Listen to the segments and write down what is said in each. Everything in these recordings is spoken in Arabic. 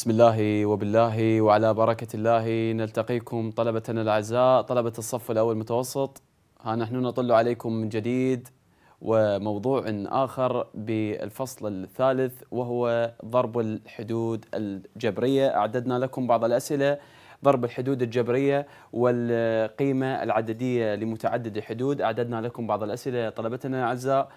بسم الله وبالله وعلى بركة الله نلتقيكم طلبتنا الأعزاء طلبة الصف الأول متوسط ها نحن نطل عليكم من جديد وموضوع آخر بالفصل الثالث وهو ضرب الحدود الجبرية أعددنا لكم بعض الأسئلة ضرب الحدود الجبرية والقيمة العددية لمتعدد الحدود أعددنا لكم بعض الأسئلة طلبتنا الأعزاء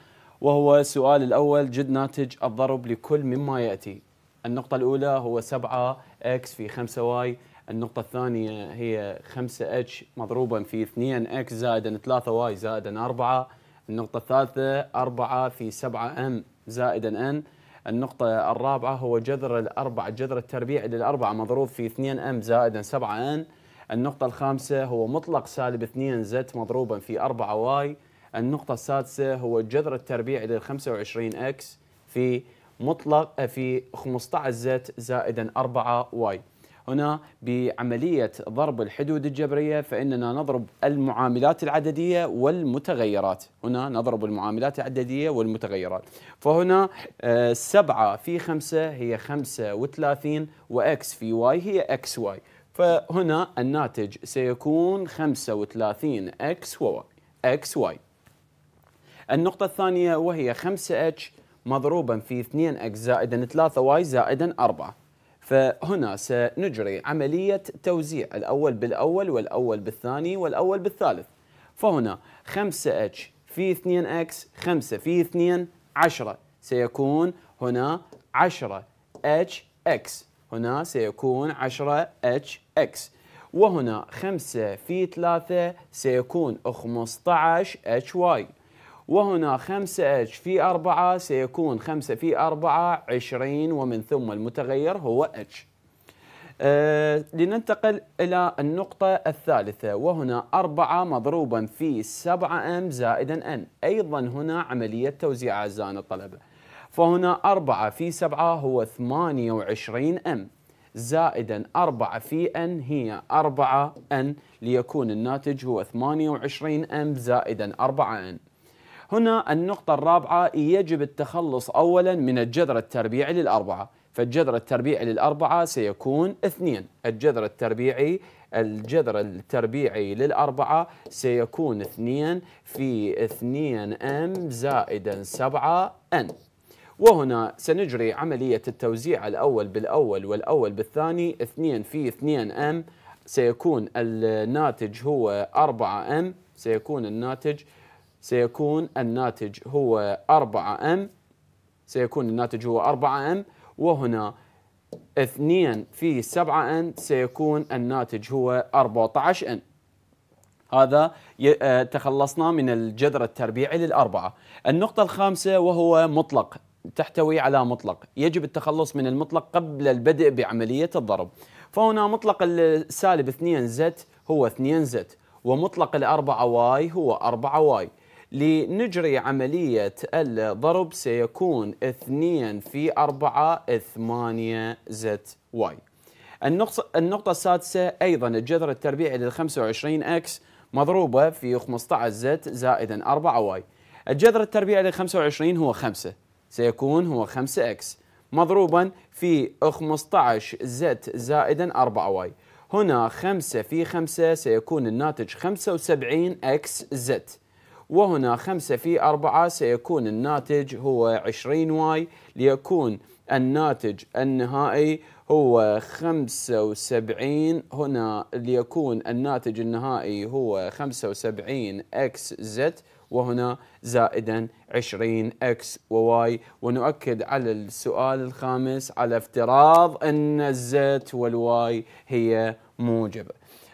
وهو السؤال الأول جد ناتج الضرب لكل مما يأتي النقطة الأولى هو 7 اكس في 5 واي النقطة الثانية هي 5 اتش مضروبا في 2 اكس زائدا 3 واي زائدا 4 النقطة الثالثة 4 في 7 ام زائدا ان النقطة الرابعة هو جذر الأربعة جذر التربيع للأربعة مضروب في 2 ام زائدا 7 ان النقطة الخامسة هو مطلق سالب 2 زت مضروبا في 4 واي النقطة السادسة هو جذر التربيع لل 25 اكس في مطلق في 15 زت زائدا 4 واي هنا بعملية ضرب الحدود الجبرية فإننا نضرب المعاملات العددية والمتغيرات هنا نضرب المعاملات العددية والمتغيرات فهنا 7 آه، في 5 هي 35 و وإكس في واي هي إكس واي فهنا الناتج سيكون 35 إكس واي إكس واي النقطة الثانية وهي 5 اتش مضروبا في 2 اكس زائدا 3 واي زائدا 4 فهنا سنجري عملية توزيع الأول بالأول والأول بالثاني والأول بالثالث فهنا 5H في 2X 5 في 2 10 سيكون هنا 10HX هنا سيكون 10HX وهنا 5 في 3 سيكون 15HY وهنا 5 اتش في 4 سيكون 5 في 4 20 ومن ثم المتغير هو اتش أه لننتقل إلى النقطة الثالثة وهنا 4 مضروبا في 7 ام زائدا ان أيضا هنا عملية توزيع أعزائنا الطلبة فهنا 4 في 7 هو 28 ام زائدا 4 في ان هي 4 ان ليكون الناتج هو 28 ام زائدا 4 ان هنا النقطة الرابعة يجب التخلص أولا من الجذر التربيعي للأربعة فالجذر التربيعي للأربعة سيكون اثنين الجذر التربيعي الجذر التربيعي للأربعة سيكون اثنين في اثنين ام زائدا سبعة ان وهنا سنجري عملية التوزيع الأول بالأول والأول بالثاني اثنين في اثنين ام سيكون الناتج هو أربعة ام سيكون الناتج سيكون الناتج هو 4 ام سيكون الناتج هو 4 ام وهنا 2 في 7 ان سيكون الناتج هو 14 ان هذا آه، تخلصنا من الجذر التربيعي للأربعة النقطة الخامسة وهو مطلق تحتوي على مطلق يجب التخلص من المطلق قبل البدء بعملية الضرب فهنا مطلق السالب 2 زت هو 2 زت ومطلق الأربعة واي هو 4 واي لنجري عملية الضرب سيكون 2 في 4 8 زت واي النقطة, السادسة أيضا الجذر التربيعي لل 25 اكس مضروبة في 15 زت زائدا 4 واي الجذر التربيعي لل 25 هو 5 سيكون هو 5 اكس مضروبا في 15 زت زائدا 4 واي هنا 5 في 5 سيكون الناتج 75 اكس زت وهنا 5 في 4 سيكون الناتج هو 20 واي ليكون الناتج النهائي هو 75 هنا ليكون الناتج النهائي هو 75 اكس زد وهنا زائدا 20 اكس وواي ونؤكد على السؤال الخامس على افتراض ان الزد والواي هي موجبه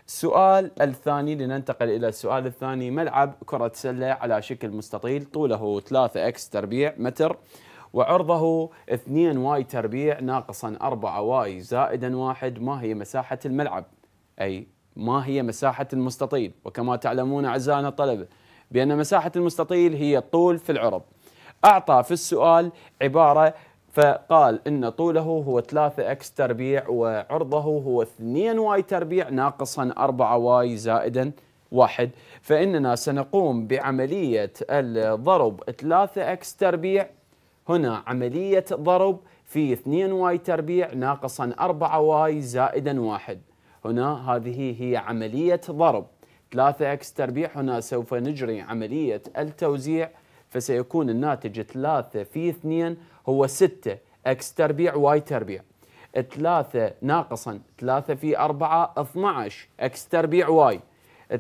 السؤال الثاني لننتقل إلى السؤال الثاني ملعب كرة سلة على شكل مستطيل طوله 3 اكس تربيع متر وعرضه 2 واي تربيع ناقصا 4 واي زائدا واحد ما هي مساحة الملعب أي ما هي مساحة المستطيل وكما تعلمون أعزائنا الطلبة بأن مساحة المستطيل هي الطول في العرض أعطى في السؤال عبارة فقال ان طوله هو 3 اكس تربيع وعرضه هو 2 واي تربيع ناقصا 4 واي زائدا واحد فاننا سنقوم بعمليه الضرب 3 اكس تربيع هنا عمليه ضرب في 2 واي تربيع ناقصا 4 واي زائدا واحد هنا هذه هي عمليه ضرب 3 اكس تربيع هنا سوف نجري عمليه التوزيع فسيكون الناتج 3 في 2 هو 6 اكس تربيع واي تربيع 3 ناقصا 3 في 4 12 اكس تربيع واي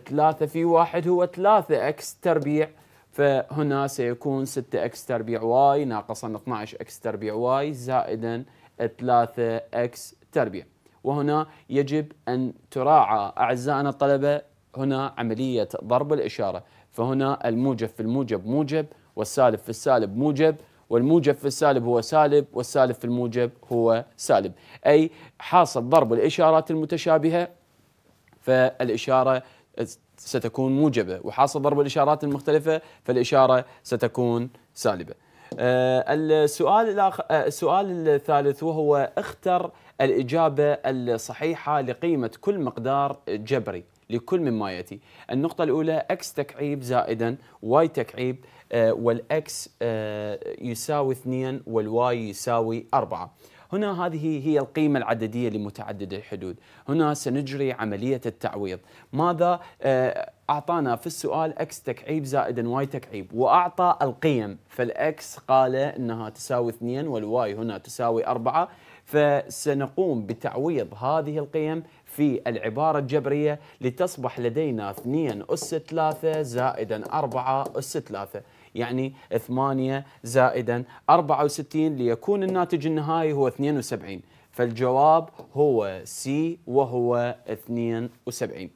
3 في 1 هو 3 اكس تربيع فهنا سيكون 6 اكس تربيع واي ناقصا 12 اكس تربيع واي زائدا 3 اكس تربيع وهنا يجب ان تراعى اعزائنا الطلبه هنا عمليه ضرب الاشاره فهنا الموجب في الموجب موجب والسالب في السالب موجب والموجب في السالب هو سالب والسالب في الموجب هو سالب أي حاصل ضرب الإشارات المتشابهة فالإشارة ستكون موجبة وحاصل ضرب الإشارات المختلفة فالإشارة ستكون سالبة آه، السؤال الآخر آه، السؤال الثالث وهو اختر الإجابة الصحيحة لقيمة كل مقدار جبري لكل مما يأتي النقطة الأولى اكس تكعيب زائدا واي تكعيب آه، والإكس آه، يساوي 2 والواي يساوي 4 هنا هذه هي القيمة العددية لمتعدد الحدود هنا سنجري عملية التعويض ماذا آه، أعطانا في السؤال X تكعيب زائدا Y تكعيب وأعطى القيم فالإكس قال أنها تساوي 2 والواي هنا تساوي 4 فسنقوم بتعويض هذه القيم في العبارة الجبرية لتصبح لدينا 2 أس 3 زائدا 4 أس 3 يعني 8 زائدا 64 ليكون الناتج النهائي هو 72 فالجواب هو سي وهو 72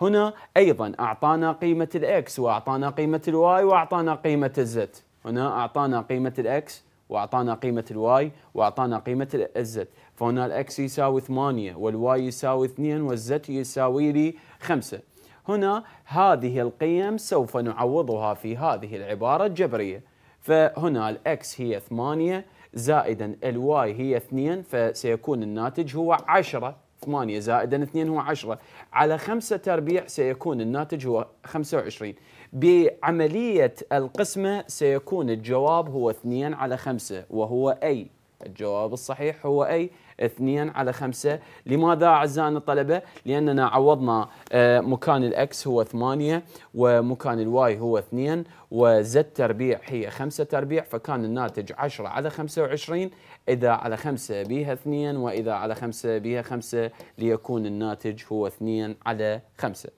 هنا أيضا أعطانا قيمة الإكس وأعطانا قيمة الواي وأعطانا قيمة الزت هنا أعطانا قيمة الإكس واعطانا قيمه الواي واعطانا قيمه الزد فهنا الاكس يساوي 8 والواي يساوي 2 والزد يساوي لي 5 هنا هذه القيم سوف نعوضها في هذه العباره الجبريه فهنا الاكس هي 8 زائدا الواي هي 2 فسيكون الناتج هو 10 8 زائدا 2 هو 10 على 5 تربيع سيكون الناتج هو 25 بعملية القسمة سيكون الجواب هو 2 على 5 وهو أي الجواب الصحيح هو أي 2 على 5 لماذا أعزائنا الطلبة؟ لأننا عوضنا آه، مكان الأكس هو 8 ومكان الواي هو 2 وزد تربيع هي 5 تربيع فكان الناتج 10 على 25 إذا على 5 بها 2 وإذا على 5 بها 5 ليكون الناتج هو 2 على 5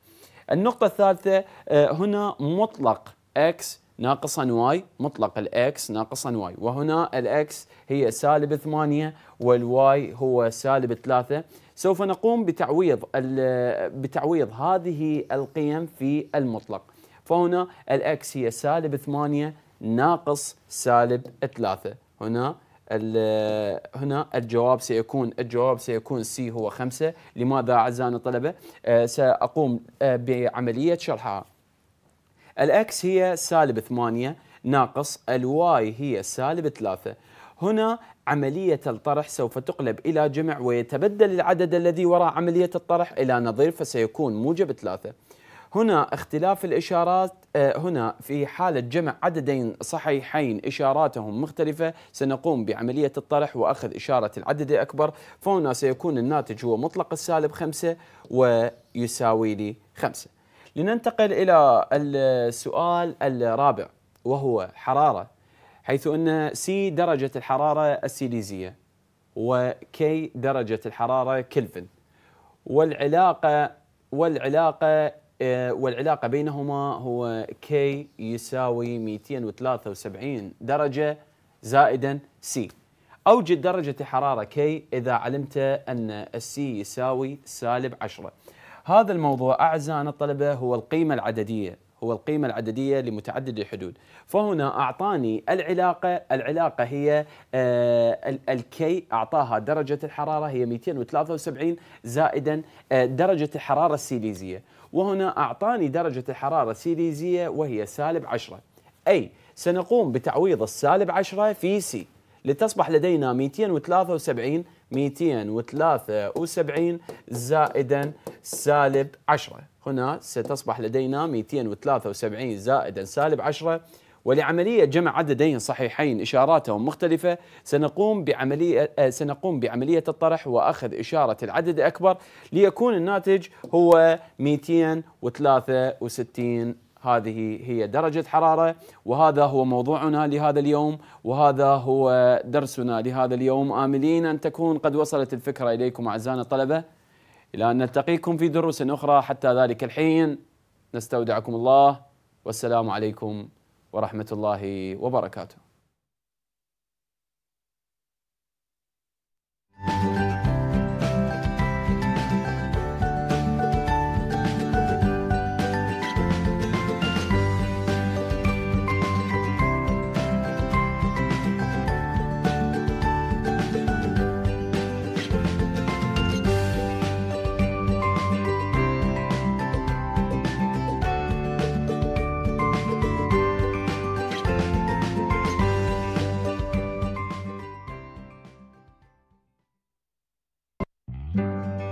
النقطة الثالثة آه، هنا مطلق x ناقصا y مطلق الاكس ناقصا y وهنا الاكس هي سالب 8 والواي هو سالب 3 سوف نقوم بتعويض بتعويض هذه القيم في المطلق فهنا الاكس هي سالب 8 ناقص سالب 3 هنا هنا الجواب سيكون الجواب سيكون سي هو خمسة لماذا أعزائنا الطلبة آه، سأقوم آه، بعملية شرحها الأكس هي سالب ثمانية ناقص الواي هي سالب ثلاثة هنا عملية الطرح سوف تقلب إلى جمع ويتبدل العدد الذي وراء عملية الطرح إلى نظير فسيكون موجب ثلاثة هنا اختلاف الإشارات آه، هنا في حالة جمع عددين صحيحين إشاراتهم مختلفة سنقوم بعملية الطرح وأخذ إشارة العدد الأكبر فهنا سيكون الناتج هو مطلق السالب خمسة ويساوي لي خمسة لننتقل إلى السؤال الرابع وهو حرارة حيث أن سي درجة الحرارة السيليزية وكي درجة الحرارة كلفن والعلاقة والعلاقة آه، والعلاقة بينهما هو كي يساوي 273 درجة زائدا سي أوجد درجة حرارة كي إذا علمت أن السي يساوي سالب 10 هذا الموضوع أعزائنا الطلبة هو القيمة العددية هو القيمة العددية لمتعدد الحدود فهنا أعطاني العلاقة العلاقة هي آه، الكي أعطاها درجة الحرارة هي 273 زائدا آه، درجة الحرارة السيليزية وهنا أعطاني درجة الحرارة السيليزية وهي سالب 10 أي سنقوم بتعويض السالب 10 في سي لتصبح لدينا 273 273 زائدا سالب 10 هنا ستصبح لدينا 273 زائدا سالب 10 ولعملية جمع عددين صحيحين إشاراتهم مختلفة سنقوم بعملية آه، سنقوم بعملية الطرح وأخذ إشارة العدد أكبر ليكون الناتج هو 263 هذه هي درجة حرارة وهذا هو موضوعنا لهذا اليوم وهذا هو درسنا لهذا اليوم آملين أن تكون قد وصلت الفكرة إليكم أعزائنا الطلبة إلى أن نلتقيكم في دروس أخرى حتى ذلك الحين نستودعكم الله والسلام عليكم ورحمة الله وبركاته. Thank you.